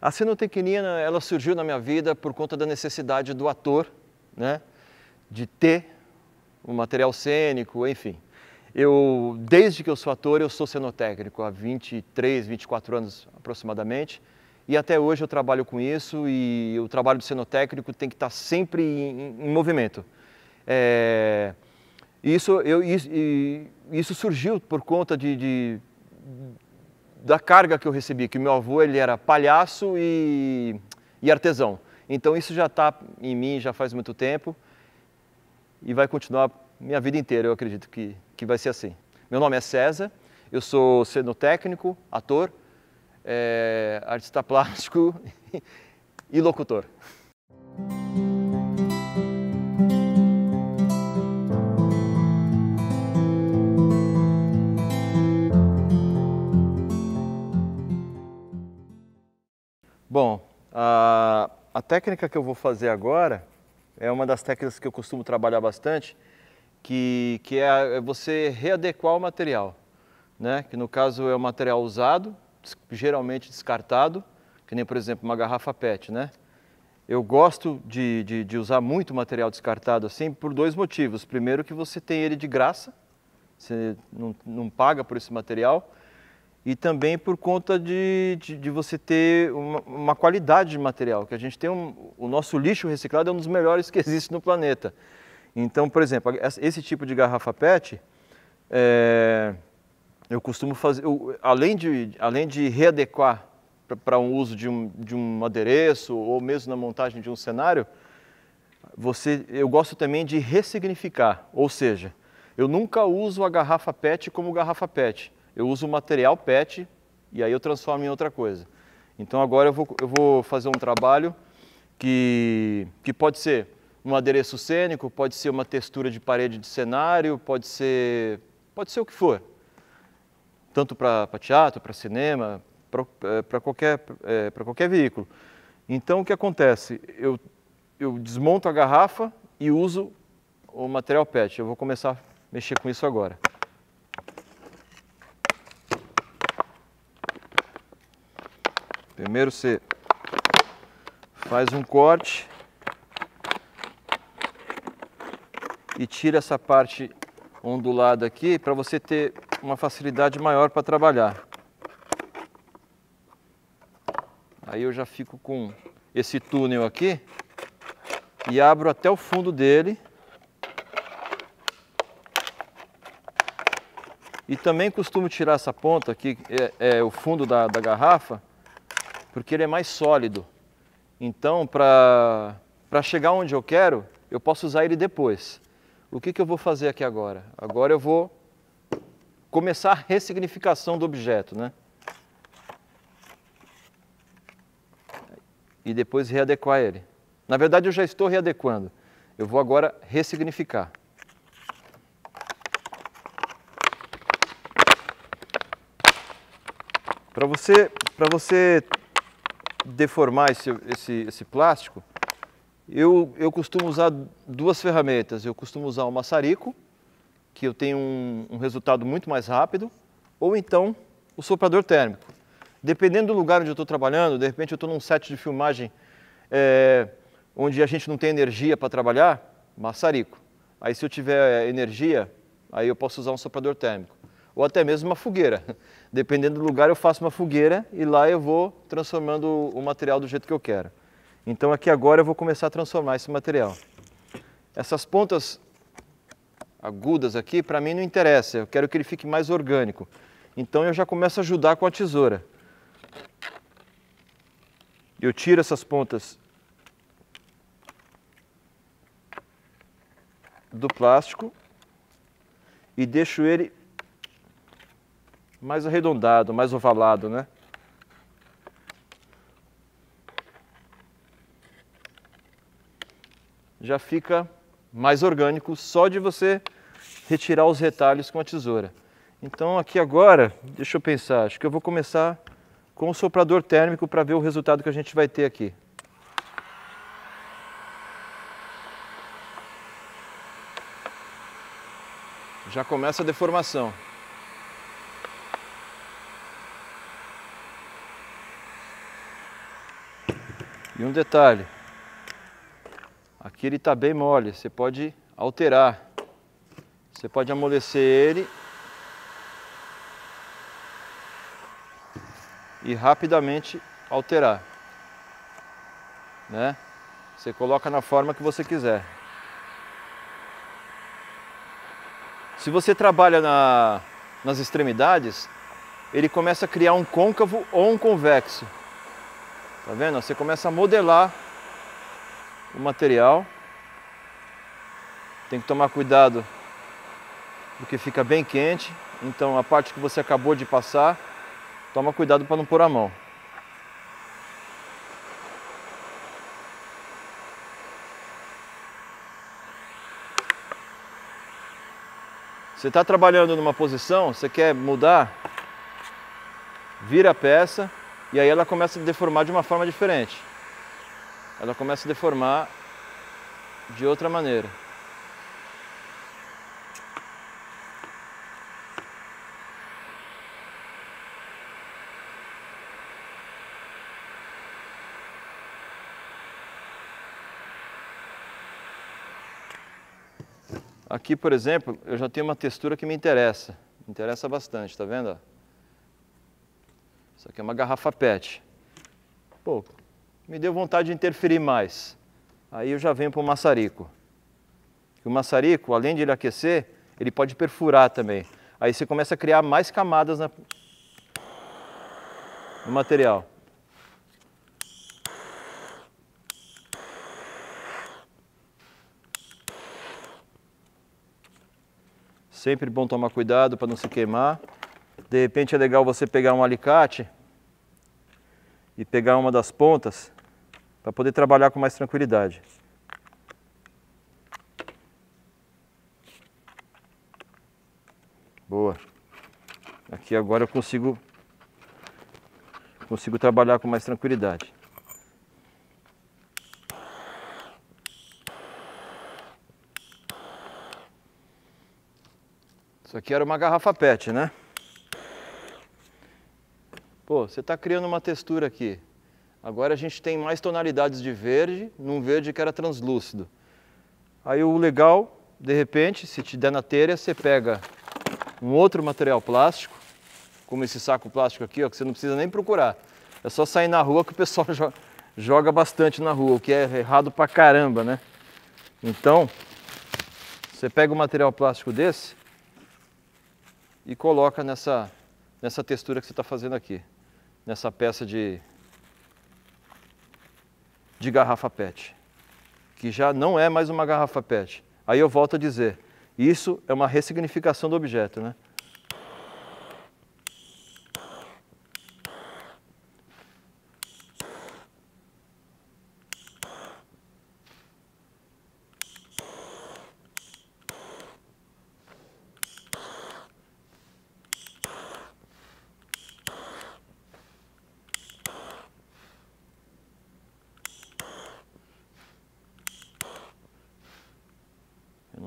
A cenotecnia ela surgiu na minha vida por conta da necessidade do ator, né, de ter o um material cênico, enfim. Eu, desde que eu sou ator, eu sou cenotécnico, há 23, 24 anos aproximadamente, e até hoje eu trabalho com isso e o trabalho do cenotécnico tem que estar sempre em, em movimento. É, isso, eu, isso, isso surgiu por conta de, de da carga que eu recebi, que meu avô ele era palhaço e, e artesão. Então isso já está em mim já faz muito tempo e vai continuar minha vida inteira, eu acredito que, que vai ser assim. Meu nome é César, eu sou cenotécnico, ator, é, artista plástico e locutor. Bom, a, a técnica que eu vou fazer agora é uma das técnicas que eu costumo trabalhar bastante, que, que é, é você readequar o material, né? que no caso é o material usado, geralmente descartado, que nem, por exemplo, uma garrafa PET. Né? Eu gosto de, de, de usar muito material descartado assim por dois motivos. Primeiro que você tem ele de graça, você não, não paga por esse material, e também por conta de, de, de você ter uma, uma, qualidade de material, que a gente tem um, o nosso lixo reciclado é um dos melhores que existe no planeta. Então, por exemplo, esse tipo de garrafa PET, é, eu costumo fazer, eu, além, de, além de readequar para um uso de um, de um adereço ou mesmo na montagem de um cenário, você, eu gosto também de ressignificar, ou seja, eu nunca uso a garrafa PET como garrafa PET eu uso o material PET e aí eu transformo em outra coisa. Então agora eu vou, eu vou fazer um trabalho que, que pode ser um adereço cênico, pode ser uma textura de parede de cenário, pode ser, pode ser o que for. Tanto para teatro, para cinema, para eh, qualquer, é, qualquer veículo. Então o que acontece? Eu, eu desmonto a garrafa e uso o material PET. Eu vou começar a mexer com isso agora. Primeiro você faz um corte e tira essa parte ondulada aqui para você ter uma facilidade maior para trabalhar. Aí eu já fico com esse túnel aqui e abro até o fundo dele. E também costumo tirar essa ponta aqui, é, é o fundo da, da garrafa, porque ele é mais sólido. Então, para chegar onde eu quero, eu posso usar ele depois. O que, que eu vou fazer aqui agora? Agora eu vou começar a ressignificação do objeto, né? E depois readequar ele. Na verdade, eu já estou readequando. Eu vou agora ressignificar. Para você, você deformar esse, esse, esse plástico, eu, eu costumo usar duas ferramentas. Eu costumo usar o maçarico, que eu tenho um, um resultado muito mais rápido, ou então o soprador térmico. Dependendo do lugar onde eu estou trabalhando, de repente eu estou num set de filmagem é, onde a gente não tem energia para trabalhar, maçarico. Aí se eu tiver energia, aí eu posso usar um soprador térmico ou até mesmo uma fogueira. Dependendo do lugar, eu faço uma fogueira e lá eu vou transformando o material do jeito que eu quero. Então aqui agora eu vou começar a transformar esse material. Essas pontas agudas aqui, para mim não interessa, eu quero que ele fique mais orgânico. Então eu já começo a ajudar com a tesoura. Eu tiro essas pontas do plástico e deixo ele mais arredondado, mais ovalado, né? Já fica mais orgânico só de você retirar os retalhos com a tesoura. Então aqui agora, deixa eu pensar, acho que eu vou começar com o soprador térmico para ver o resultado que a gente vai ter aqui. Já começa a deformação. E um detalhe, aqui ele está bem mole, você pode alterar. Você pode amolecer ele e rapidamente alterar. Né? Você coloca na forma que você quiser. Se você trabalha na, nas extremidades, ele começa a criar um côncavo ou um convexo. Tá vendo? Você começa a modelar o material. Tem que tomar cuidado porque fica bem quente. Então a parte que você acabou de passar, toma cuidado para não pôr a mão. Você está trabalhando numa posição, você quer mudar, vira a peça e aí ela começa a deformar de uma forma diferente. Ela começa a deformar de outra maneira. Aqui, por exemplo, eu já tenho uma textura que me interessa. Me interessa bastante, tá vendo? Isso aqui é uma garrafa PET. Pô, me deu vontade de interferir mais. Aí eu já venho para o maçarico. O maçarico, além de ele aquecer, ele pode perfurar também. Aí você começa a criar mais camadas na... no material. Sempre bom tomar cuidado para não se queimar. De repente é legal você pegar um alicate e pegar uma das pontas para poder trabalhar com mais tranquilidade. Boa. Aqui agora eu consigo consigo trabalhar com mais tranquilidade. Isso aqui era uma garrafa PET, né? Pô, você está criando uma textura aqui. Agora a gente tem mais tonalidades de verde, num verde que era translúcido. Aí o legal, de repente, se te der na telha, você pega um outro material plástico, como esse saco plástico aqui, ó, que você não precisa nem procurar. É só sair na rua que o pessoal joga, joga bastante na rua, o que é errado pra caramba, né? Então, você pega um material plástico desse e coloca nessa, nessa textura que você está fazendo aqui nessa peça de, de garrafa PET, que já não é mais uma garrafa PET. Aí eu volto a dizer, isso é uma ressignificação do objeto, né?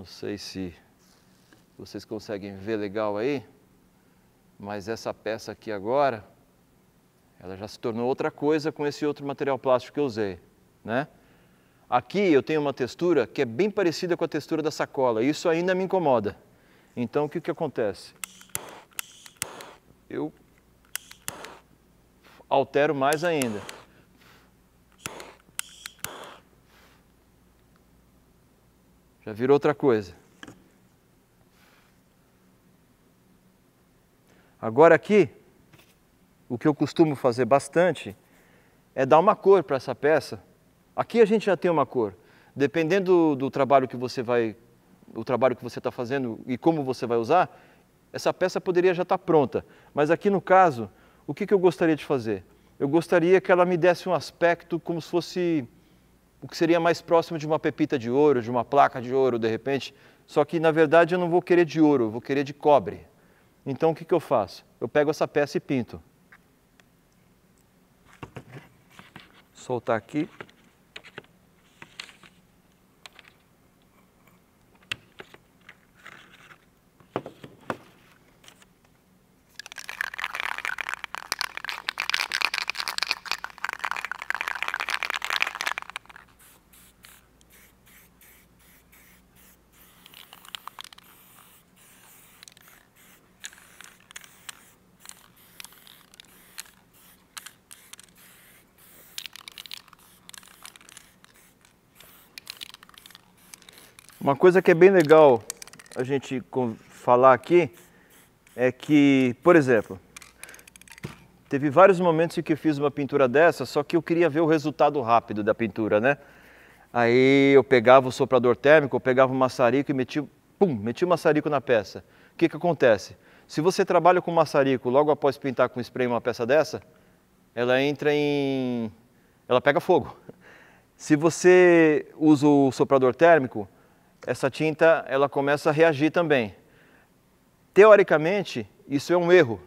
não sei se vocês conseguem ver legal aí, mas essa peça aqui agora, ela já se tornou outra coisa com esse outro material plástico que eu usei, né? Aqui eu tenho uma textura que é bem parecida com a textura da sacola, isso ainda me incomoda. Então o que, que acontece? Eu altero mais ainda. já virou outra coisa. Agora aqui, o que eu costumo fazer bastante é dar uma cor para essa peça. Aqui a gente já tem uma cor. Dependendo do, do trabalho que você vai, o trabalho que você está fazendo e como você vai usar, essa peça poderia já estar tá pronta. Mas aqui no caso, o que, que eu gostaria de fazer? Eu gostaria que ela me desse um aspecto como se fosse o que seria mais próximo de uma pepita de ouro, de uma placa de ouro, de repente. Só que na verdade eu não vou querer de ouro, eu vou querer de cobre. Então o que, que eu faço? Eu pego essa peça e pinto. Soltar aqui. Uma coisa que é bem legal a gente falar aqui é que, por exemplo, teve vários momentos em que eu fiz uma pintura dessa, só que eu queria ver o resultado rápido da pintura, né? Aí eu pegava o soprador térmico, eu pegava o maçarico e metia, pum, metia o maçarico na peça. O que que acontece? Se você trabalha com maçarico logo após pintar com spray uma peça dessa, ela entra em... ela pega fogo. Se você usa o soprador térmico, essa tinta ela começa a reagir também. Teoricamente, isso é um erro,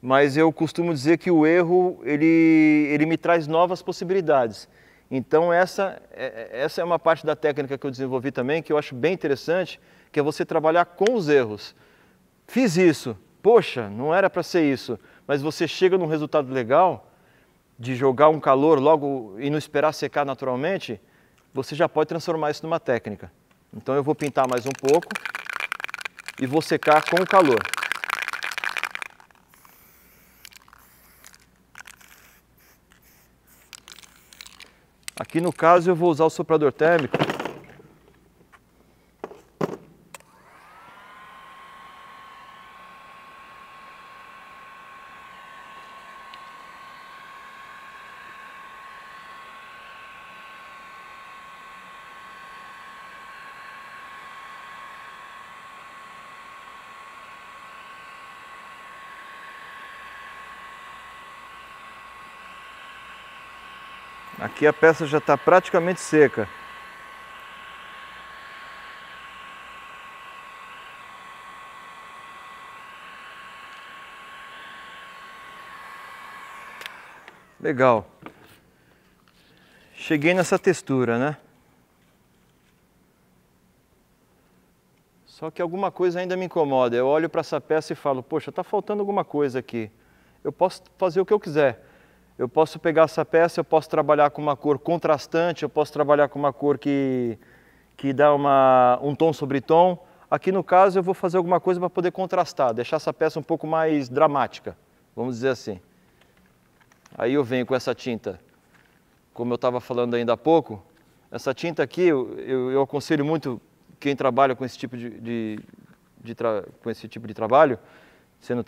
mas eu costumo dizer que o erro ele, ele me traz novas possibilidades. Então essa, é, é, essa é uma parte da técnica que eu desenvolvi também, que eu acho bem interessante, que é você trabalhar com os erros. Fiz isso, poxa, não era para ser isso, mas você chega num resultado legal de jogar um calor logo e não esperar secar naturalmente, você já pode transformar isso numa técnica. Então eu vou pintar mais um pouco e vou secar com o calor. Aqui no caso eu vou usar o soprador térmico Aqui a peça já está praticamente seca. Legal. Cheguei nessa textura, né? Só que alguma coisa ainda me incomoda. Eu olho para essa peça e falo, poxa, está faltando alguma coisa aqui. Eu posso fazer o que eu quiser. Eu posso pegar essa peça, eu posso trabalhar com uma cor contrastante, eu posso trabalhar com uma cor que, que dá uma, um tom sobre tom. Aqui no caso eu vou fazer alguma coisa para poder contrastar, deixar essa peça um pouco mais dramática, vamos dizer assim. Aí eu venho com essa tinta, como eu estava falando ainda há pouco, essa tinta aqui eu, eu, eu aconselho muito quem trabalha com esse tipo de, de, de tra, com esse tipo de trabalho, sendo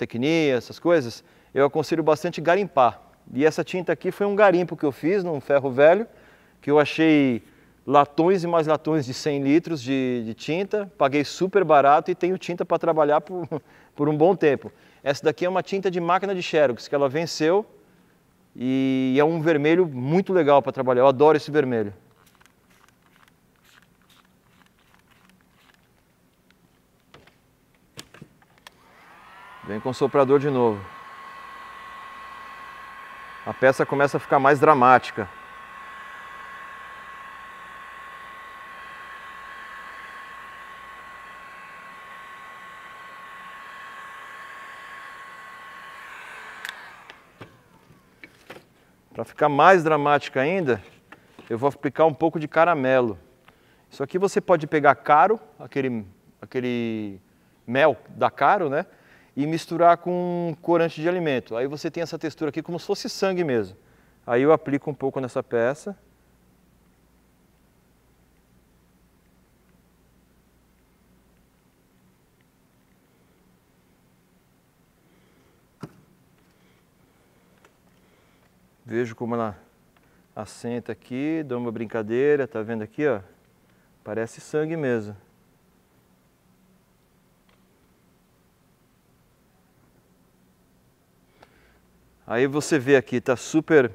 essas coisas, eu aconselho bastante garimpar. E essa tinta aqui foi um garimpo que eu fiz num ferro velho, que eu achei latões e mais latões de 100 litros de, de tinta, paguei super barato e tenho tinta para trabalhar por, por um bom tempo. Essa daqui é uma tinta de máquina de xerox, que ela venceu e é um vermelho muito legal para trabalhar, eu adoro esse vermelho. Vem com o soprador de novo a peça começa a ficar mais dramática. Para ficar mais dramática ainda, eu vou aplicar um pouco de caramelo. Isso aqui você pode pegar caro, aquele, aquele mel da caro, né? e misturar com um corante de alimento. Aí você tem essa textura aqui como se fosse sangue mesmo. Aí eu aplico um pouco nessa peça. Vejo como ela assenta aqui, dou uma brincadeira, tá vendo aqui, ó? Parece sangue mesmo. Aí você vê aqui, está super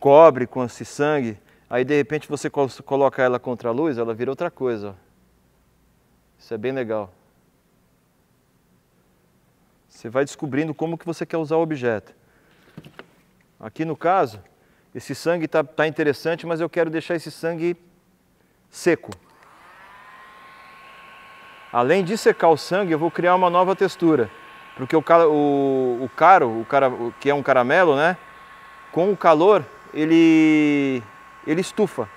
cobre com esse sangue. Aí de repente você coloca ela contra a luz, ela vira outra coisa. Isso é bem legal. Você vai descobrindo como que você quer usar o objeto. Aqui no caso, esse sangue está tá interessante, mas eu quero deixar esse sangue seco. Além de secar o sangue, eu vou criar uma nova textura. Porque o, o, o caro, o cara, que é um caramelo, né? Com o calor, ele, ele estufa.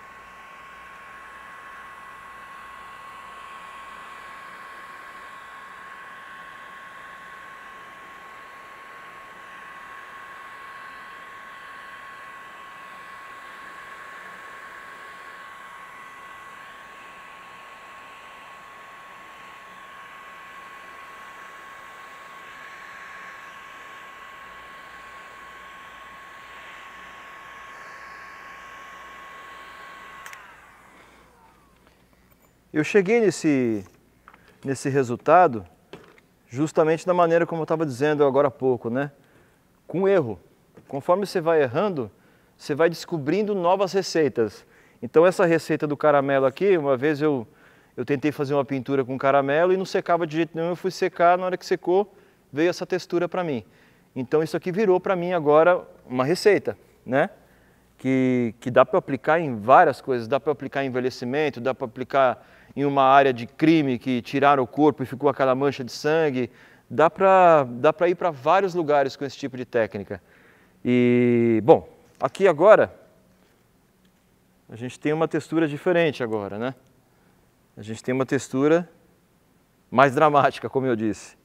eu cheguei nesse, nesse resultado justamente da maneira como eu estava dizendo agora há pouco, né? Com erro. Conforme você vai errando, você vai descobrindo novas receitas. Então essa receita do caramelo aqui, uma vez eu, eu tentei fazer uma pintura com caramelo e não secava de jeito nenhum, eu fui secar, na hora que secou, veio essa textura para mim. Então isso aqui virou para mim agora uma receita, né? Que, que dá para aplicar em várias coisas, dá para aplicar em envelhecimento, dá para aplicar em uma área de crime que tiraram o corpo e ficou aquela mancha de sangue. Dá para dá pra ir para vários lugares com esse tipo de técnica. E, bom, aqui agora a gente tem uma textura diferente agora, né? A gente tem uma textura mais dramática, como eu disse.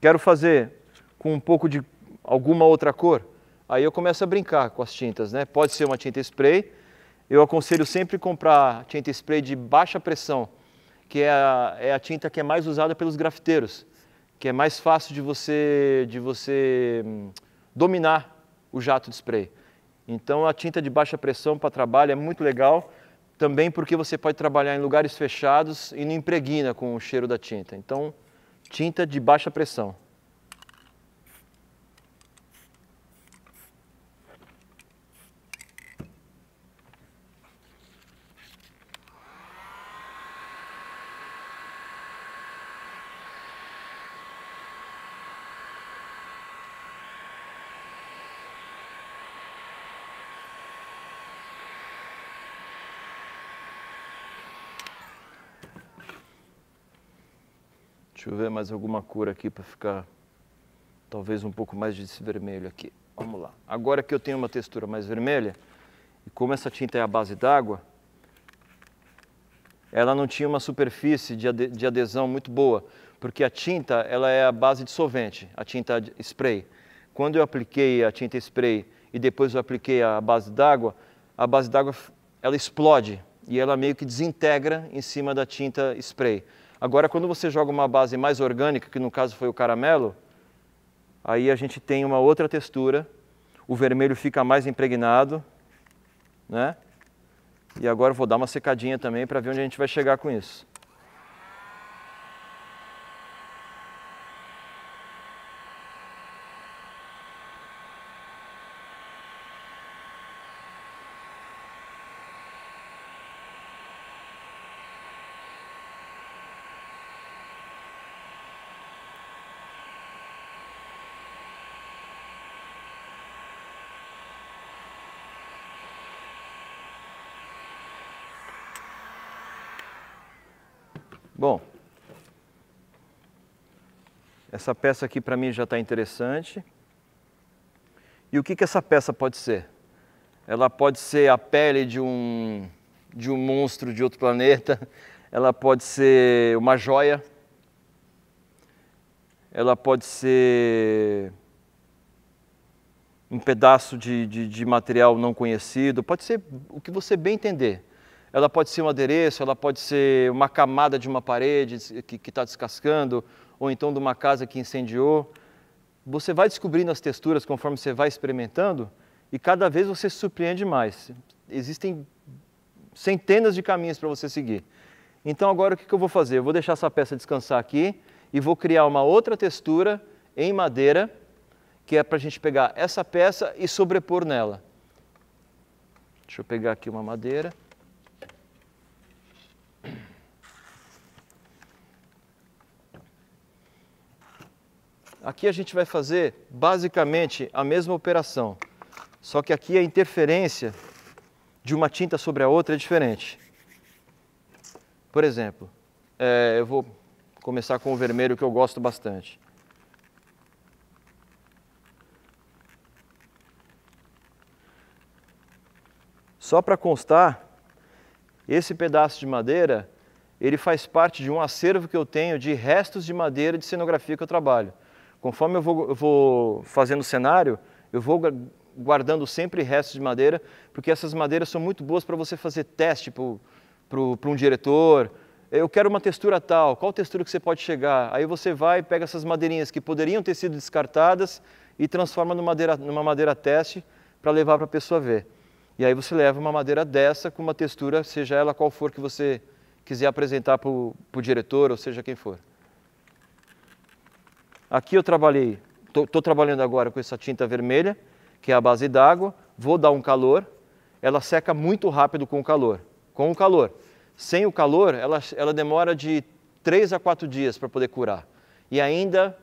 Quero fazer com um pouco de alguma outra cor. Aí eu começo a brincar com as tintas, né? Pode ser uma tinta spray, eu aconselho sempre comprar tinta spray de baixa pressão, que é a, é a tinta que é mais usada pelos grafiteiros, que é mais fácil de você, de você hum, dominar o jato de spray. Então a tinta de baixa pressão para trabalho é muito legal, também porque você pode trabalhar em lugares fechados e não impregna com o cheiro da tinta. Então, tinta de baixa pressão. Deixa eu ver mais alguma cor aqui para ficar talvez um pouco mais desse vermelho aqui. Vamos lá. Agora que eu tenho uma textura mais vermelha, e como essa tinta é a base d'água, ela não tinha uma superfície de adesão muito boa, porque a tinta ela é a base de solvente, a tinta spray. Quando eu apliquei a tinta spray e depois eu apliquei a base d'água, a base d'água ela explode e ela meio que desintegra em cima da tinta spray. Agora, quando você joga uma base mais orgânica, que no caso foi o caramelo, aí a gente tem uma outra textura, o vermelho fica mais impregnado, né? E agora vou dar uma secadinha também para ver onde a gente vai chegar com isso. Essa peça aqui para mim já está interessante. E o que, que essa peça pode ser? Ela pode ser a pele de um, de um monstro de outro planeta, ela pode ser uma joia, ela pode ser um pedaço de, de, de, material não conhecido, pode ser o que você bem entender. Ela pode ser um adereço, ela pode ser uma camada de uma parede que está descascando, ou então de uma casa que incendiou. Você vai descobrindo as texturas conforme você vai experimentando e cada vez você se surpreende mais. Existem centenas de caminhos para você seguir. Então agora o que eu vou fazer? Eu vou deixar essa peça descansar aqui e vou criar uma outra textura em madeira, que é para a gente pegar essa peça e sobrepor nela. Deixa eu pegar aqui uma madeira. Aqui a gente vai fazer basicamente a mesma operação, só que aqui a interferência de uma tinta sobre a outra é diferente. Por exemplo, é, eu vou começar com o vermelho que eu gosto bastante. Só para constar, esse pedaço de madeira, ele faz parte de um acervo que eu tenho de restos de madeira de cenografia que eu trabalho. Conforme eu vou, eu vou fazendo o cenário, eu vou guardando sempre restos de madeira, porque essas madeiras são muito boas para você fazer teste para um diretor. Eu quero uma textura tal, qual textura que você pode chegar? Aí você vai, pega essas madeirinhas que poderiam ter sido descartadas e transforma numa madeira, numa madeira teste para levar para a pessoa ver. E aí você leva uma madeira dessa com uma textura, seja ela qual for que você quiser apresentar para o diretor, ou seja quem for. Aqui eu trabalhei, estou trabalhando agora com essa tinta vermelha, que é a base d'água, vou dar um calor, ela seca muito rápido com o calor. Com o calor. Sem o calor, ela, ela demora de 3 a 4 dias para poder curar. E ainda,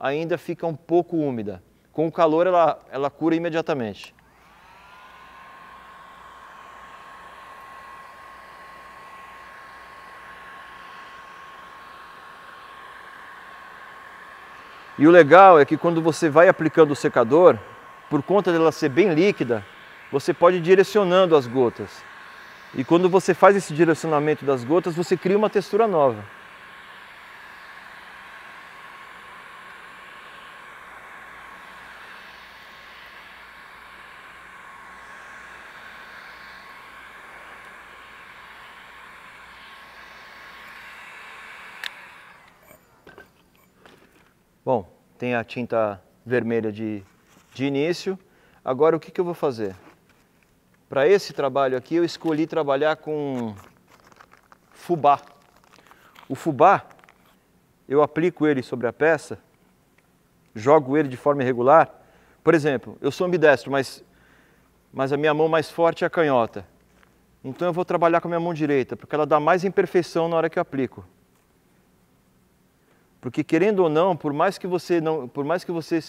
ainda fica um pouco úmida. Com o calor, ela, ela cura imediatamente. E o legal é que quando você vai aplicando o secador, por conta dela ser bem líquida, você pode ir direcionando as gotas. E quando você faz esse direcionamento das gotas, você cria uma textura nova. a tinta vermelha de, de início. Agora o que, que eu vou fazer? Para esse trabalho aqui eu escolhi trabalhar com fubá. O fubá, eu aplico ele sobre a peça, jogo ele de forma irregular. Por exemplo, eu sou ambidestro, mas, mas a minha mão mais forte é a canhota. Então eu vou trabalhar com a minha mão direita, porque ela dá mais imperfeição na hora que eu aplico. Porque querendo ou não, por mais que você não, por mais que você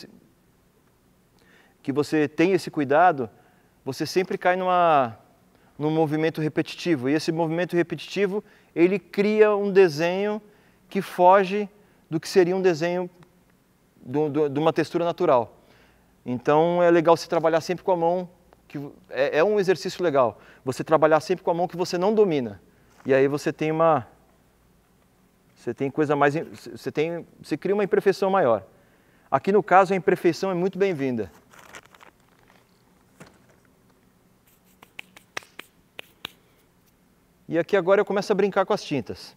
que você tenha esse cuidado, você sempre cai numa num movimento repetitivo. E esse movimento repetitivo, ele cria um desenho que foge do que seria um desenho do, do, de uma textura natural. Então é legal se trabalhar sempre com a mão, que é, é um exercício legal. Você trabalhar sempre com a mão que você não domina. E aí você tem uma você tem coisa mais, você tem, você cria uma imperfeição maior. Aqui no caso a imperfeição é muito bem-vinda. E aqui agora eu começo a brincar com as tintas.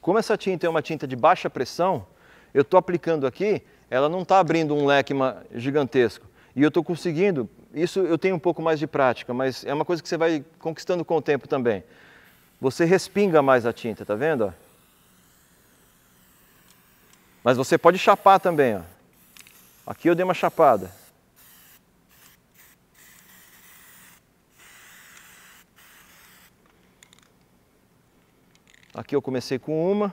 Como essa tinta é uma tinta de baixa pressão, eu estou aplicando aqui, ela não está abrindo um leque gigantesco. E eu estou conseguindo. Isso eu tenho um pouco mais de prática, mas é uma coisa que você vai conquistando com o tempo também. Você respinga mais a tinta, tá vendo? Mas você pode chapar também, ó. Aqui eu dei uma chapada. Aqui eu comecei com uma,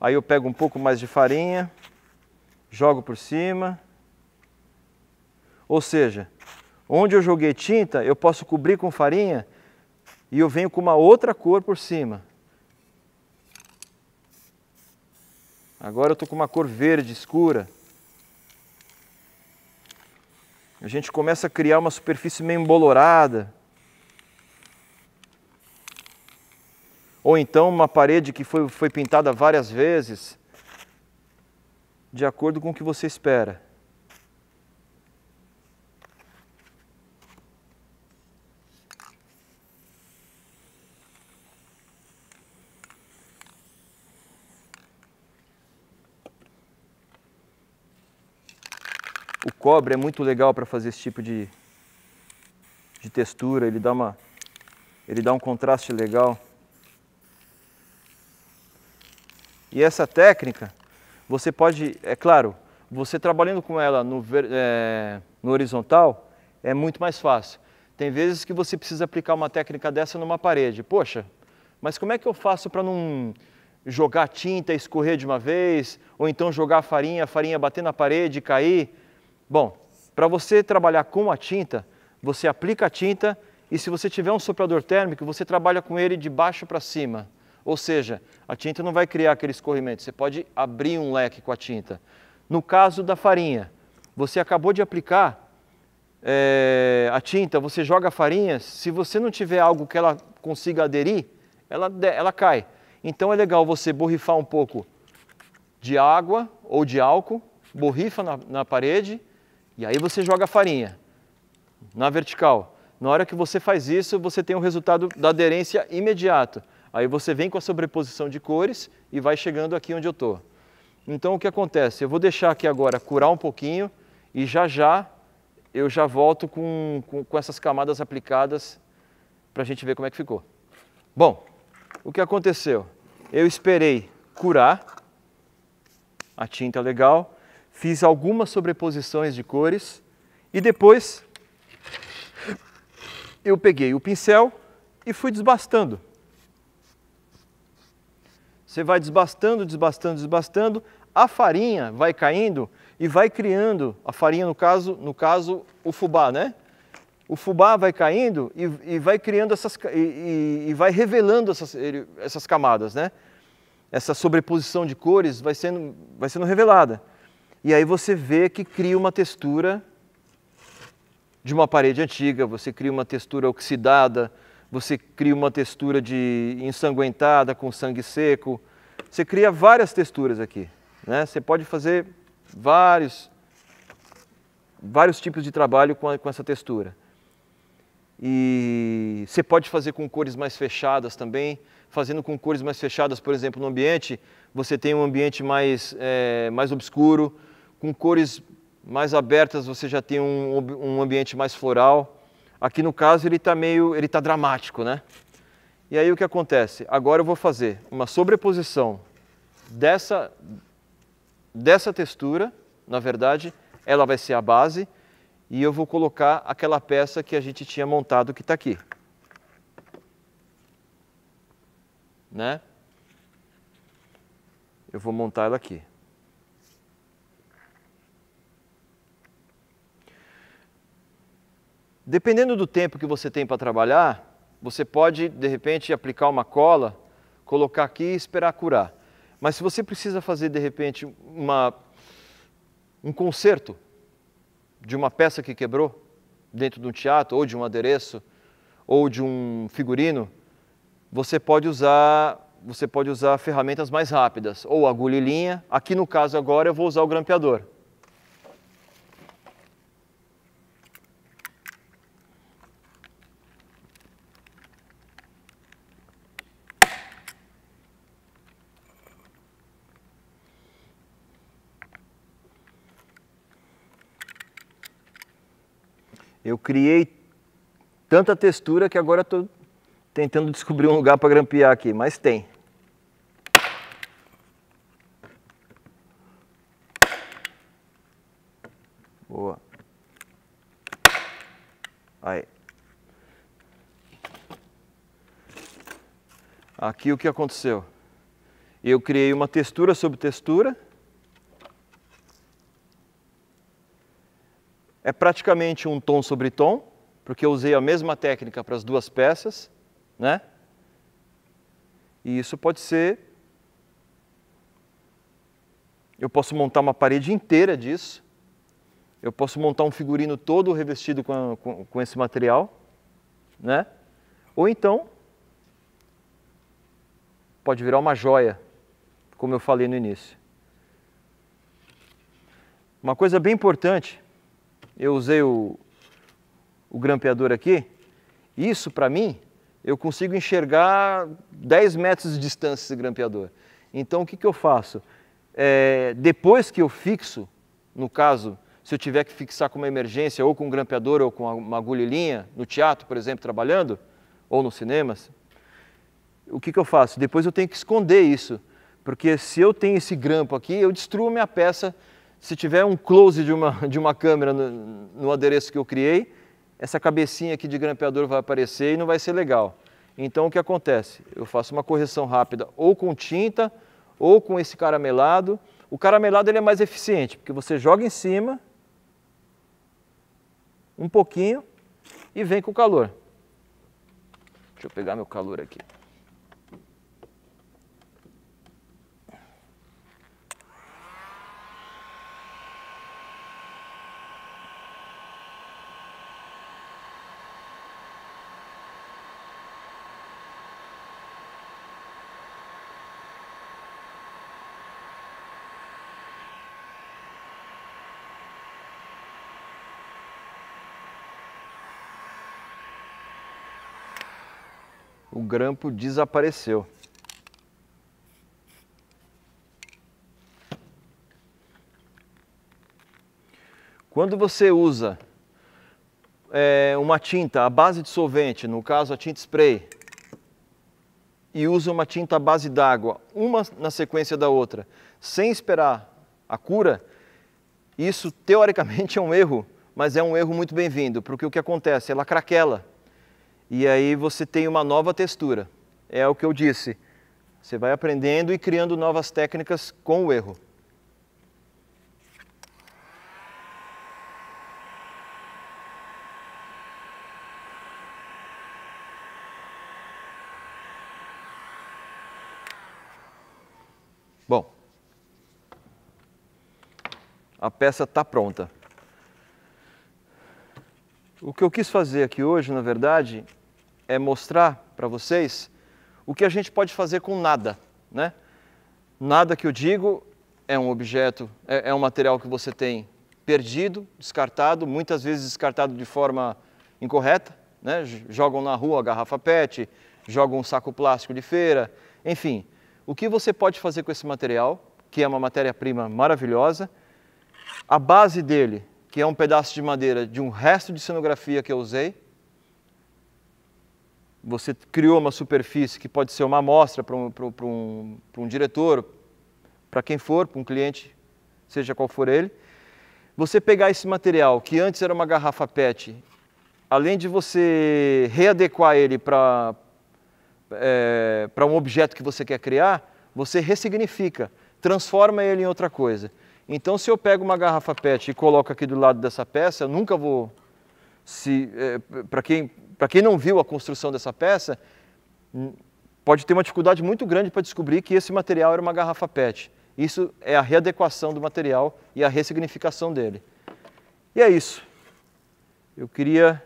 aí eu pego um pouco mais de farinha, jogo por cima. Ou seja, onde eu joguei tinta, eu posso cobrir com farinha e eu venho com uma outra cor por cima. Agora eu estou com uma cor verde escura. A gente começa a criar uma superfície meio embolorada. Ou então uma parede que foi, foi pintada várias vezes, de acordo com o que você espera. Cobre é muito legal para fazer esse tipo de, de textura, ele dá, uma, ele dá um contraste legal. E essa técnica, você pode, é claro, você trabalhando com ela no, é, no horizontal, é muito mais fácil. Tem vezes que você precisa aplicar uma técnica dessa numa parede. Poxa, mas como é que eu faço para não jogar tinta e escorrer de uma vez? Ou então jogar farinha, a farinha bater na parede e cair? Bom, para você trabalhar com a tinta, você aplica a tinta e se você tiver um soprador térmico, você trabalha com ele de baixo para cima. Ou seja, a tinta não vai criar aquele escorrimento, você pode abrir um leque com a tinta. No caso da farinha, você acabou de aplicar é, a tinta, você joga a farinha, se você não tiver algo que ela consiga aderir, ela, ela cai. Então é legal você borrifar um pouco de água ou de álcool, borrifa na, na parede e aí você joga a farinha na vertical. Na hora que você faz isso, você tem o um resultado da aderência imediato. Aí você vem com a sobreposição de cores e vai chegando aqui onde eu estou. Então o que acontece? Eu vou deixar aqui agora curar um pouquinho e já já eu já volto com, com, com essas camadas aplicadas para a gente ver como é que ficou. Bom, o que aconteceu? Eu esperei curar a tinta legal, fiz algumas sobreposições de cores e depois eu peguei o pincel e fui desbastando. Você vai desbastando, desbastando, desbastando, a farinha vai caindo e vai criando, a farinha no caso, no caso o fubá, né? O fubá vai caindo e, e vai criando essas, e, e, e vai revelando essas, essas camadas, né? Essa sobreposição de cores vai sendo, vai sendo revelada. E aí você vê que cria uma textura de uma parede antiga, você cria uma textura oxidada, você cria uma textura de ensanguentada com sangue seco. Você cria várias texturas aqui. Né? Você pode fazer vários, vários tipos de trabalho com, a, com essa textura. E você pode fazer com cores mais fechadas também. Fazendo com cores mais fechadas, por exemplo, no ambiente, você tem um ambiente mais, é, mais obscuro, com cores mais abertas você já tem um, um ambiente mais floral. Aqui no caso ele está meio, ele está dramático, né? E aí o que acontece? Agora eu vou fazer uma sobreposição dessa, dessa textura, na verdade, ela vai ser a base, e eu vou colocar aquela peça que a gente tinha montado que está aqui. Né? Eu vou montar ela aqui. Dependendo do tempo que você tem para trabalhar, você pode de repente aplicar uma cola, colocar aqui e esperar curar. Mas se você precisa fazer de repente uma, um conserto de uma peça que quebrou dentro de um teatro, ou de um adereço, ou de um figurino, você pode usar você pode usar ferramentas mais rápidas, ou agulha e linha. Aqui no caso agora eu vou usar o grampeador. Eu criei tanta textura que agora estou tentando descobrir um lugar para grampear aqui, mas tem. Boa. Aí. Aqui o que aconteceu? Eu criei uma textura sobre textura é praticamente um tom sobre tom, porque eu usei a mesma técnica para as duas peças, né? E isso pode ser. Eu posso montar uma parede inteira disso. Eu posso montar um figurino todo revestido com, com, com esse material, né? Ou então, pode virar uma joia, como eu falei no início. Uma coisa bem importante eu usei o, o grampeador aqui, isso para mim, eu consigo enxergar 10 metros de distância esse grampeador. Então o que, que eu faço? É, depois que eu fixo, no caso, se eu tiver que fixar com uma emergência, ou com um grampeador, ou com uma agulha e linha, no teatro, por exemplo, trabalhando, ou nos cinemas, o que, que eu faço? Depois eu tenho que esconder isso, porque se eu tenho esse grampo aqui, eu destruo minha peça se tiver um close de uma, de uma câmera no, no adereço que eu criei, essa cabecinha aqui de grampeador vai aparecer e não vai ser legal. Então o que acontece? Eu faço uma correção rápida ou com tinta ou com esse caramelado. O caramelado ele é mais eficiente, porque você joga em cima um pouquinho e vem com o calor. Deixa eu pegar meu calor aqui. o grampo desapareceu. Quando você usa é, uma tinta à base de solvente, no caso a tinta spray, e usa uma tinta à base d'água, uma na sequência da outra, sem esperar a cura, isso teoricamente é um erro, mas é um erro muito bem-vindo, porque o que acontece? Ela craquela e aí você tem uma nova textura. É o que eu disse. Você vai aprendendo e criando novas técnicas com o erro. Bom, a peça está pronta. O que eu quis fazer aqui hoje, na verdade, é mostrar para vocês o que a gente pode fazer com nada. Né? Nada que eu digo é um objeto, é, é um material que você tem perdido, descartado, muitas vezes descartado de forma incorreta. Né? Jogam na rua a garrafa PET, jogam um saco plástico de feira, enfim. O que você pode fazer com esse material, que é uma matéria-prima maravilhosa, a base dele, que é um pedaço de madeira de um resto de cenografia que eu usei, você criou uma superfície que pode ser uma amostra para um, para um, para um, diretor, para quem for, para um cliente, seja qual for ele. Você pegar esse material, que antes era uma garrafa PET, além de você readequar ele para é, para um objeto que você quer criar, você ressignifica, transforma ele em outra coisa. Então, se eu pego uma garrafa PET e coloco aqui do lado dessa peça, eu nunca vou. Se é, para quem para quem não viu a construção dessa peça, pode ter uma dificuldade muito grande para descobrir que esse material era uma garrafa PET. Isso é a readequação do material e a ressignificação dele. E é isso. Eu queria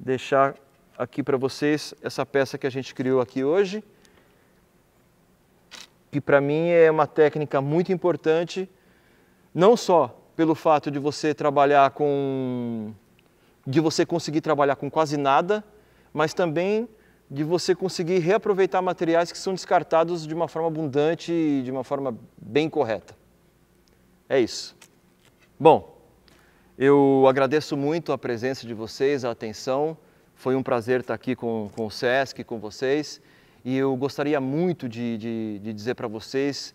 deixar aqui para vocês essa peça que a gente criou aqui hoje, que para mim é uma técnica muito importante, não só pelo fato de você trabalhar com de você conseguir trabalhar com quase nada, mas também de você conseguir reaproveitar materiais que são descartados de uma forma abundante e de uma forma bem correta. É isso. Bom, eu agradeço muito a presença de vocês, a atenção. Foi um prazer estar aqui com, com o SESC, com vocês. E eu gostaria muito de, de, de dizer para vocês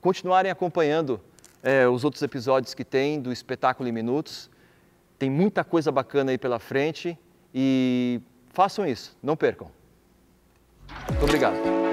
continuarem acompanhando é, os outros episódios que tem do Espetáculo em Minutos. Tem muita coisa bacana aí pela frente e façam isso, não percam. Muito obrigado.